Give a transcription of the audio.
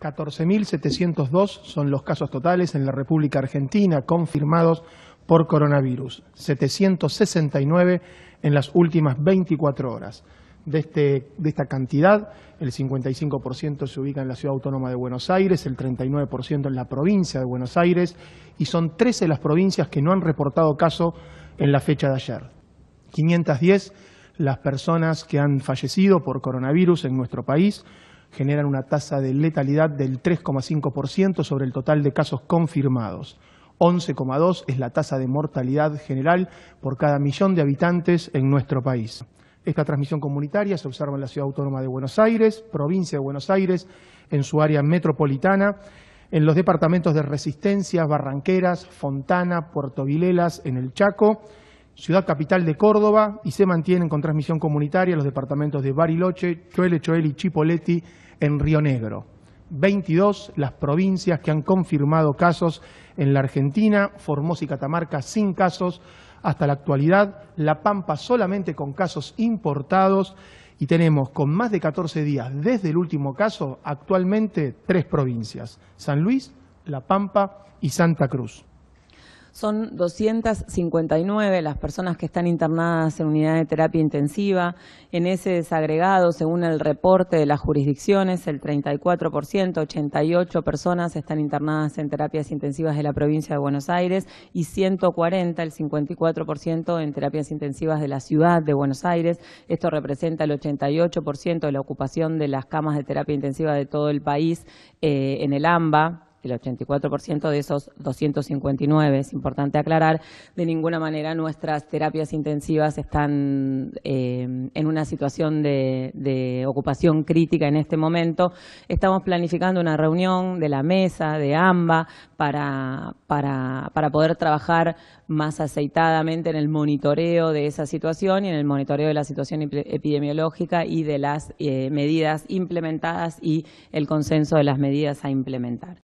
14.702 son los casos totales en la República Argentina confirmados por coronavirus, 769 en las últimas 24 horas. De, este, de esta cantidad, el 55% se ubica en la Ciudad Autónoma de Buenos Aires, el 39% en la provincia de Buenos Aires y son 13 las provincias que no han reportado caso en la fecha de ayer. 510 las personas que han fallecido por coronavirus en nuestro país, generan una tasa de letalidad del 3,5% sobre el total de casos confirmados. 11,2 es la tasa de mortalidad general por cada millón de habitantes en nuestro país. Esta transmisión comunitaria se observa en la Ciudad Autónoma de Buenos Aires, provincia de Buenos Aires, en su área metropolitana, en los departamentos de Resistencia, Barranqueras, Fontana, Puerto Vilelas, en el Chaco, ciudad capital de Córdoba y se mantienen con transmisión comunitaria los departamentos de Bariloche, Choele, Choel y Chipoleti en Río Negro. 22 las provincias que han confirmado casos en la Argentina, Formosa y Catamarca sin casos hasta la actualidad, La Pampa solamente con casos importados y tenemos con más de 14 días desde el último caso actualmente tres provincias, San Luis, La Pampa y Santa Cruz. Son 259 las personas que están internadas en unidades de terapia intensiva. En ese desagregado, según el reporte de las jurisdicciones, el 34%, 88 personas están internadas en terapias intensivas de la provincia de Buenos Aires y 140, el 54% en terapias intensivas de la ciudad de Buenos Aires. Esto representa el 88% de la ocupación de las camas de terapia intensiva de todo el país eh, en el AMBA, el 84% de esos 259, es importante aclarar, de ninguna manera nuestras terapias intensivas están eh, en una situación de, ocupación crítica en este momento. Estamos planificando una reunión de la mesa, de AMBA, para, poder trabajar más aceitadamente en el monitoreo de esa situación y en el monitoreo de la situación epidemiológica y de las eh, medidas implementadas y el consenso de las medidas a implementar.